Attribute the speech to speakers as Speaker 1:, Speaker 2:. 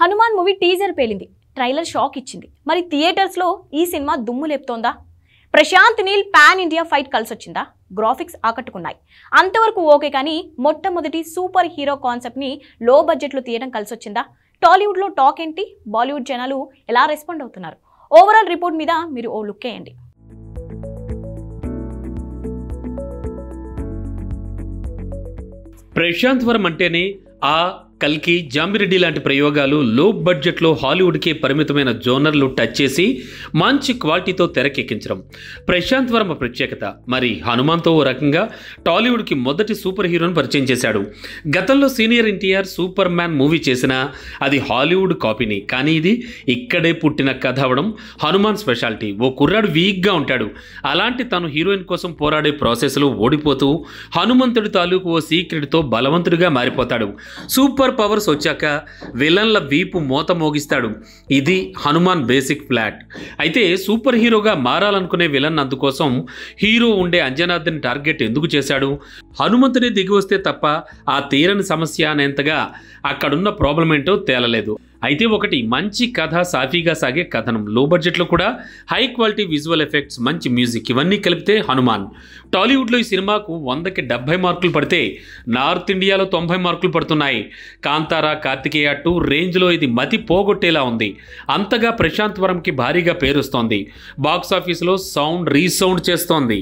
Speaker 1: Hanuman movie teaser పేలింది trailer shock ఇచ్చింది మరి థియేటర్స్లో ఈ సినిమా దుమ్ము లేపుతోందా Prashanth Neel pan India fight కలిసొచ్చిందా గ్రాఫిక్స్ ఆకట్టుకున్నాయి అంతవరకు ఓకే కానీ మొట్టమొదటి సూపర్ హీరో కాన్సెప్ట్ని లో బడ్జెట్లో తీయడం కలిసొచ్చిందా టాలీవుడ్లో టాక్ ఏంటి బాలీవుడ్ జనాలు ఎలా రెస్పాండ్ అవుతున్నారు ఓవరాల్ రిపోర్ట్ మీద మీరు ఓ లుక్ వేయండి
Speaker 2: ప్రశాంత్ వరం అంటేనే ఆ కల్కి జాంబిరెడ్డి లాంటి ప్రయోగాలు లో బడ్జెట్లో హాలీవుడ్కే పరిమితమైన జోనర్లు టచ్ చేసి మంచి క్వాలిటీతో తెరకెక్కించడం ప్రశాంత్ వర్మ ప్రత్యేకత మరి హనుమాన్తో ఓ రకంగా టాలీవుడ్కి మొదటి సూపర్ హీరోను పరిచయం చేశాడు గతంలో senior NTR Superman movie చేసినా అది హాలీవుడ్ కాపీని కానీ ఇది ఇక్కడే పుట్టిన కథ అవడం హనుమాన్ స్పెషాలిటీ ఓ కుర్రాడు వీక్గా ఉంటాడు అలాంటి తను హీరోయిన్ కోసం పోరాడే ప్రాసెస్లో ఓడిపోతూ హనుమంతుడి తాలూకు ఓ సీక్రెట్తో బలవంతుడిగా మారిపోతాడు సూపర్ సూపర్ పవర్స్ వచ్చాక విలన్ల వీపు మోత మోగిస్తాడు ఇది హనుమాన్ బేసిక్ ఫ్లాట్ అయితే సూపర్ హీరోగా మారాలనుకునే విలన్ అందుకోసం హీరో ఉండే అంజనాథన్ టార్గెట్ ఎందుకు చేశాడు హనుమంతుని దిగి వస్తే తప్ప ఆ తీరని సమస్య అనేంతగా అక్కడున్న ప్రాబ్లం ఏంటో తేలలేదు అయితే ఒకటి మంచి కథ సాఫీగా సాగే కథనం లో బడ్జెట్లో కూడా హై క్వాలిటీ విజువల్ ఎఫెక్ట్స్ మంచి మ్యూజిక్ ఇవన్నీ కలిపితే హనుమాన్ టాలీవుడ్లో ఈ సినిమాకు వందకి డెబ్బై మార్కులు పడితే నార్త్ ఇండియాలో తొంభై మార్కులు పడుతున్నాయి కాంతారా కార్తికేయ టూ రేంజ్లో ఇది మతి పోగొట్టేలా ఉంది అంతగా ప్రశాంత్ వరంకి భారీగా పేరుస్తోంది బాక్సాఫీస్లో సౌండ్ రీసౌండ్ చేస్తోంది